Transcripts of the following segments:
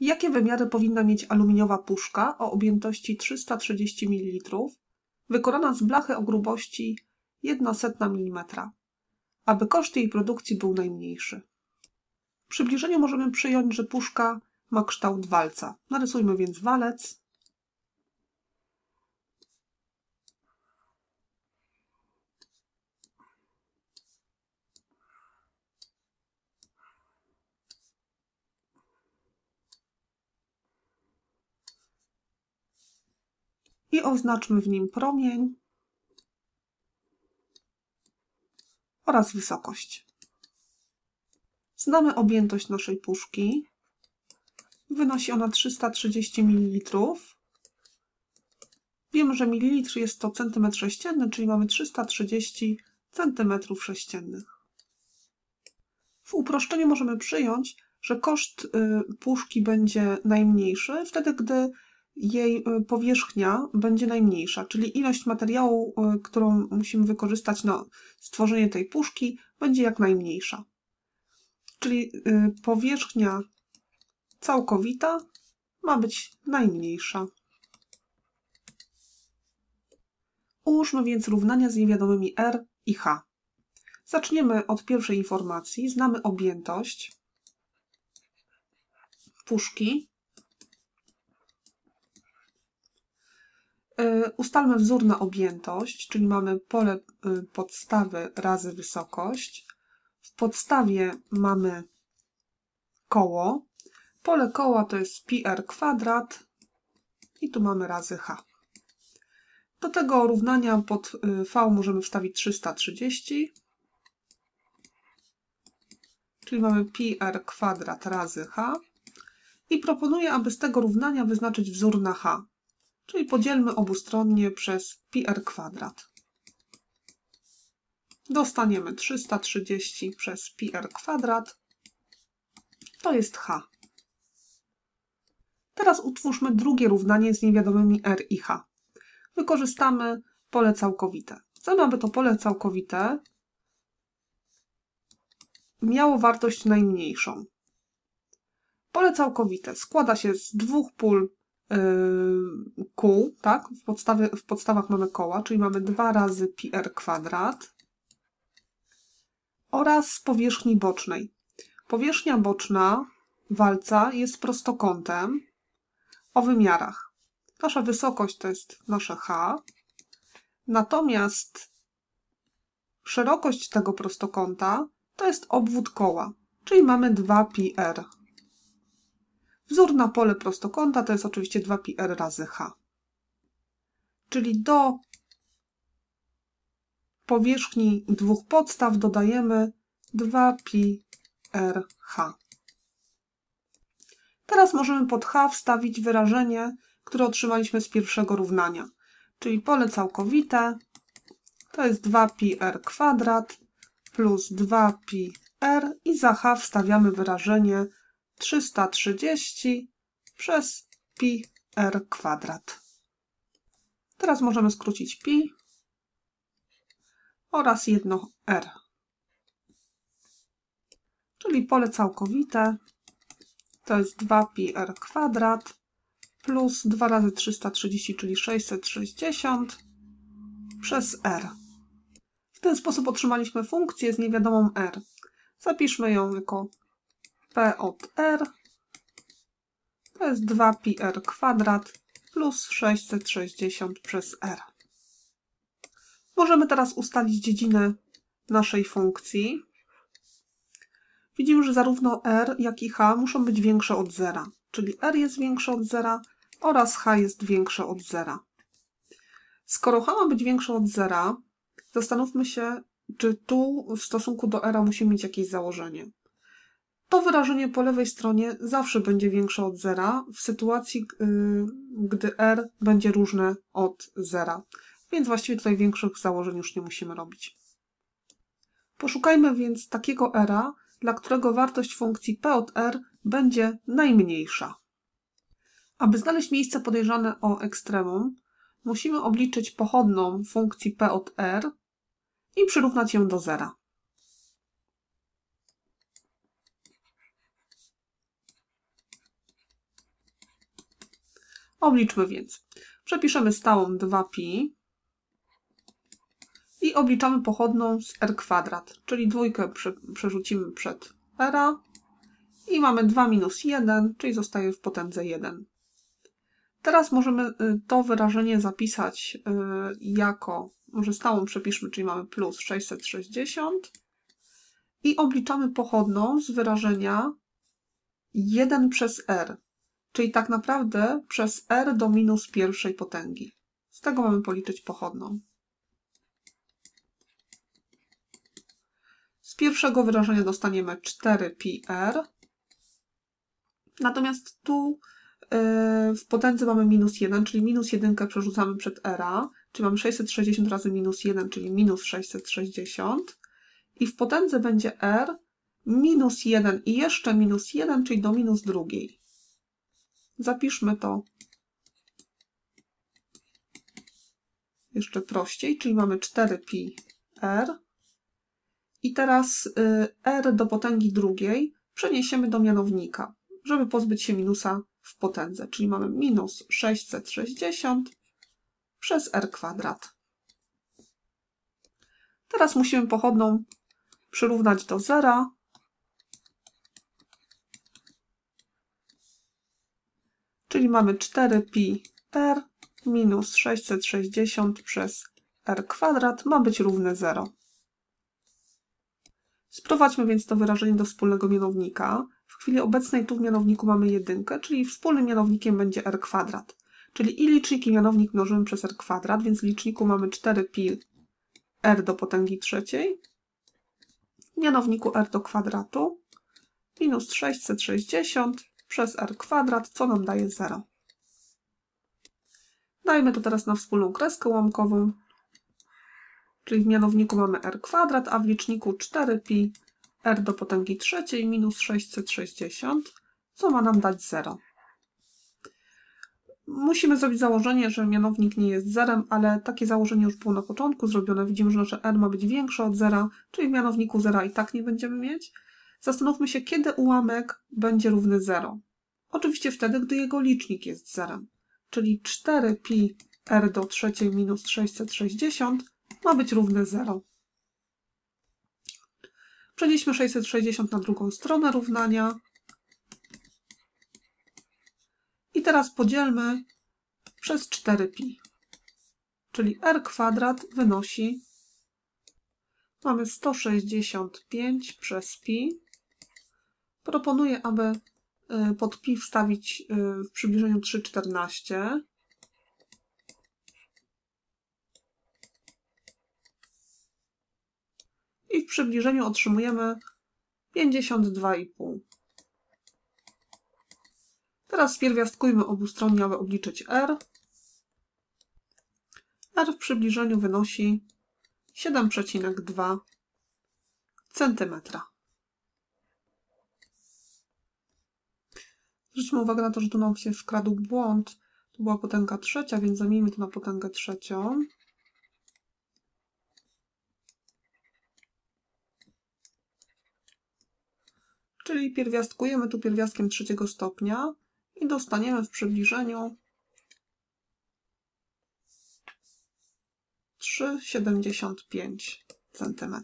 Jakie wymiary powinna mieć aluminiowa puszka o objętości 330 ml, wykonana z blachy o grubości 1,1 mm, aby koszt jej produkcji był najmniejszy? W przybliżeniu możemy przyjąć, że puszka ma kształt walca. Narysujmy więc walec i oznaczmy w nim promień oraz wysokość. Znamy objętość naszej puszki. Wynosi ona 330 ml. Wiemy, że mililitr jest to centymetr sześcienny, czyli mamy 330 centymetrów sześciennych. W uproszczeniu możemy przyjąć, że koszt y, puszki będzie najmniejszy, wtedy gdy jej y, powierzchnia będzie najmniejsza, czyli ilość materiału, y, którą musimy wykorzystać na stworzenie tej puszki, będzie jak najmniejsza. Czyli y, powierzchnia całkowita ma być najmniejsza. Ułóżmy więc równania z niewiadomymi r i h. Zaczniemy od pierwszej informacji. Znamy objętość puszki, E, ustalmy wzór na objętość, czyli mamy pole y, podstawy razy wysokość. W podstawie mamy koło. Pole koła to jest πr kwadrat i tu mamy razy h. Do tego równania pod y, v możemy wstawić 330, czyli mamy πr kwadrat razy h. I proponuję, aby z tego równania wyznaczyć wzór na h czyli podzielmy obustronnie przez r kwadrat. Dostaniemy 330 przez r kwadrat, to jest h. Teraz utwórzmy drugie równanie z niewiadomymi r i h. Wykorzystamy pole całkowite. Chcemy, aby to pole całkowite miało wartość najmniejszą. Pole całkowite składa się z dwóch pól Y, kół, tak? W, podstawie, w podstawach mamy koła, czyli mamy 2 razy pi r kwadrat oraz powierzchni bocznej. Powierzchnia boczna walca jest prostokątem o wymiarach. Nasza wysokość to jest nasze h, natomiast szerokość tego prostokąta to jest obwód koła, czyli mamy 2 pi r. Wzór na pole prostokąta to jest oczywiście 2πr razy h. Czyli do powierzchni dwóch podstaw dodajemy 2πrh. Teraz możemy pod h wstawić wyrażenie, które otrzymaliśmy z pierwszego równania, czyli pole całkowite to jest 2πr kwadrat plus 2πr i za h wstawiamy wyrażenie 330 przez pi r kwadrat. Teraz możemy skrócić pi oraz jedno r. Czyli pole całkowite to jest 2 pi r kwadrat plus 2 razy 330, czyli 660 przez r. W ten sposób otrzymaliśmy funkcję z niewiadomą r. Zapiszmy ją jako P od R to jest 2πr kwadrat plus 660 przez R. Możemy teraz ustalić dziedzinę naszej funkcji. Widzimy, że zarówno R, jak i H muszą być większe od zera, czyli R jest większe od zera oraz H jest większe od zera. Skoro H ma być większe od zera, zastanówmy się, czy tu w stosunku do R musimy mieć jakieś założenie to wyrażenie po lewej stronie zawsze będzie większe od zera w sytuacji, y, gdy r będzie różne od zera. Więc właściwie tutaj większych założeń już nie musimy robić. Poszukajmy więc takiego era, dla którego wartość funkcji p od r będzie najmniejsza. Aby znaleźć miejsce podejrzane o ekstremum, musimy obliczyć pochodną funkcji p od r i przyrównać ją do zera. Obliczmy więc. Przepiszemy stałą 2pi i obliczamy pochodną z r kwadrat, czyli dwójkę przerzucimy przed r i mamy 2 minus 1, czyli zostaje w potędze 1. Teraz możemy y, to wyrażenie zapisać y, jako, może stałą przepiszmy, czyli mamy plus 660 i obliczamy pochodną z wyrażenia 1 przez r, czyli tak naprawdę przez r do minus pierwszej potęgi. Z tego mamy policzyć pochodną. Z pierwszego wyrażenia dostaniemy 4πr, natomiast tu y, w potędze mamy minus 1, czyli minus 1 przerzucamy przed r, czyli mamy 660 razy minus 1, czyli minus 660 i w potędze będzie r minus 1 i jeszcze minus 1, czyli do minus drugiej. Zapiszmy to jeszcze prościej, czyli mamy 4pi r. I teraz y, r do potęgi drugiej przeniesiemy do mianownika, żeby pozbyć się minusa w potędze, czyli mamy minus 660 przez r kwadrat. Teraz musimy pochodną przyrównać do zera, czyli mamy 4pi r minus 660 przez r kwadrat ma być równe 0. Sprowadźmy więc to wyrażenie do wspólnego mianownika. W chwili obecnej tu w mianowniku mamy jedynkę, czyli wspólnym mianownikiem będzie r kwadrat. Czyli i licznik i mianownik mnożymy przez r kwadrat, więc w liczniku mamy 4pi r do potęgi trzeciej, w mianowniku r do kwadratu minus 660 przez r kwadrat, co nam daje 0. Dajmy to teraz na wspólną kreskę łamkową, czyli w mianowniku mamy r kwadrat, a w liczniku 4pi r do potęgi trzeciej minus 660, co ma nam dać 0. Musimy zrobić założenie, że mianownik nie jest zerem, ale takie założenie już było na początku zrobione. Widzimy, że nasze r ma być większe od zera, czyli w mianowniku zera i tak nie będziemy mieć. Zastanówmy się, kiedy ułamek będzie równy 0. Oczywiście wtedy, gdy jego licznik jest 0. czyli 4pi r do trzeciej minus 660 ma być równe 0. Przenieśmy 660 na drugą stronę równania. I teraz podzielmy przez 4pi. Czyli r kwadrat wynosi mamy 165 przez pi Proponuję, aby y, pod pi wstawić y, w przybliżeniu 3,14. I w przybliżeniu otrzymujemy 52,5. Teraz pierwiastkujmy obustronnie, aby obliczyć r. r w przybliżeniu wynosi 7,2 centymetra. Zwróćmy uwagę na to, że tu nam się wkradł błąd. To była potęga trzecia, więc zamienimy to na potęgę trzecią. Czyli pierwiastkujemy tu pierwiastkiem trzeciego stopnia i dostaniemy w przybliżeniu 3,75 cm.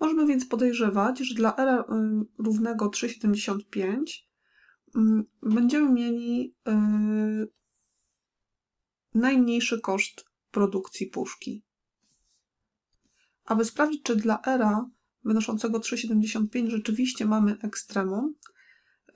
Możemy więc podejrzewać, że dla l y, równego 3,75 Mm, będziemy mieli e, najmniejszy koszt produkcji puszki. Aby sprawdzić, czy dla era wynoszącego 3,75 rzeczywiście mamy ekstremum,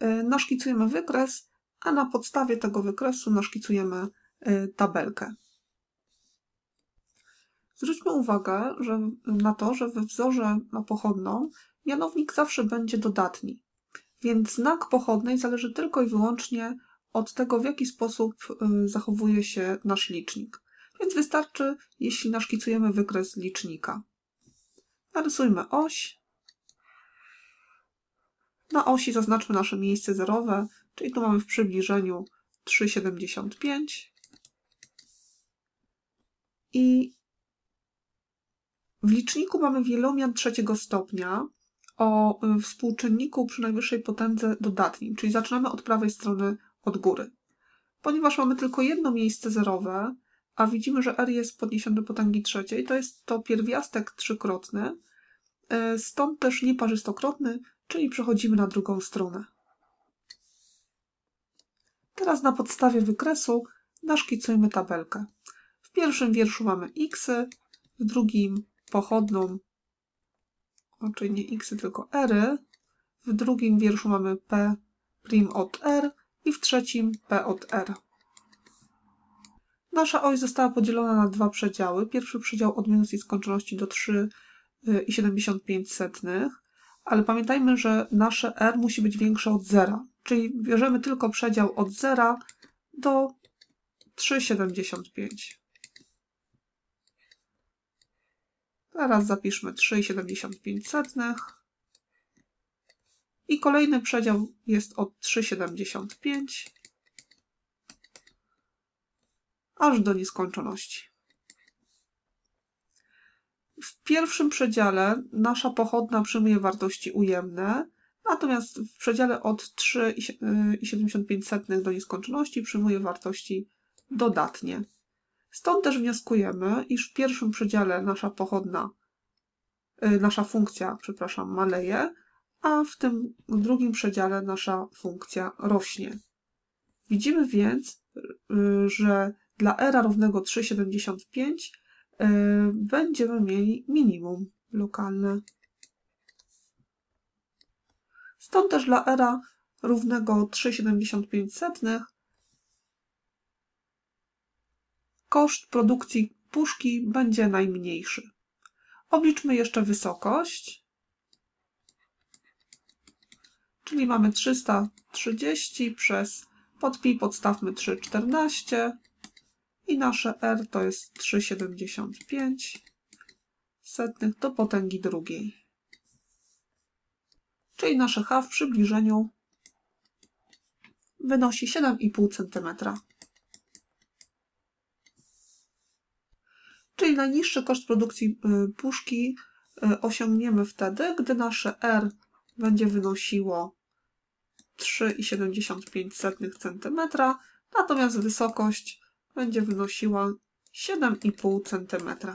e, naszkicujemy wykres, a na podstawie tego wykresu naszkicujemy e, tabelkę. Zwróćmy uwagę że, na to, że we wzorze na pochodną mianownik zawsze będzie dodatni. Więc znak pochodnej zależy tylko i wyłącznie od tego, w jaki sposób y, zachowuje się nasz licznik. Więc wystarczy, jeśli naszkicujemy wykres licznika. Narysujmy oś. Na osi zaznaczmy nasze miejsce zerowe, czyli tu mamy w przybliżeniu 3,75 i w liczniku mamy wielomian trzeciego stopnia, o y, współczynniku przy najwyższej potędze dodatnim, czyli zaczynamy od prawej strony od góry. Ponieważ mamy tylko jedno miejsce zerowe, a widzimy, że r jest podniesiony do potęgi trzeciej, to jest to pierwiastek trzykrotny, y, stąd też nieparzystokrotny, czyli przechodzimy na drugą stronę. Teraz na podstawie wykresu naszkicujmy tabelkę. W pierwszym wierszu mamy x, w drugim pochodną no, czyli nie x, tylko r. W drugim wierszu mamy p prim od r i w trzecim p od r. Nasza oś została podzielona na dwa przedziały. Pierwszy przedział od minus i skończoności do 3,75, y, ale pamiętajmy, że nasze r musi być większe od zera, czyli bierzemy tylko przedział od zera do 3,75. Teraz zapiszmy 3,75 i kolejny przedział jest od 3,75 aż do nieskończoności. W pierwszym przedziale nasza pochodna przyjmuje wartości ujemne, natomiast w przedziale od 3,75 y, do nieskończoności przyjmuje wartości dodatnie. Stąd też wnioskujemy, iż w pierwszym przedziale nasza pochodna, y, nasza funkcja, przepraszam, maleje, a w tym drugim przedziale nasza funkcja rośnie. Widzimy więc, y, że dla era równego 3,75 y, będziemy mieli minimum lokalne. Stąd też dla era równego 3,75 koszt produkcji puszki będzie najmniejszy. Obliczmy jeszcze wysokość, czyli mamy 330 przez pod pi podstawmy 3,14 i nasze r to jest 3,75 setnych do potęgi drugiej. Czyli nasze h w przybliżeniu wynosi 7,5 cm. Czyli najniższy koszt produkcji y, puszki y, osiągniemy wtedy, gdy nasze R będzie wynosiło 3,75 cm, natomiast wysokość będzie wynosiła 7,5 cm.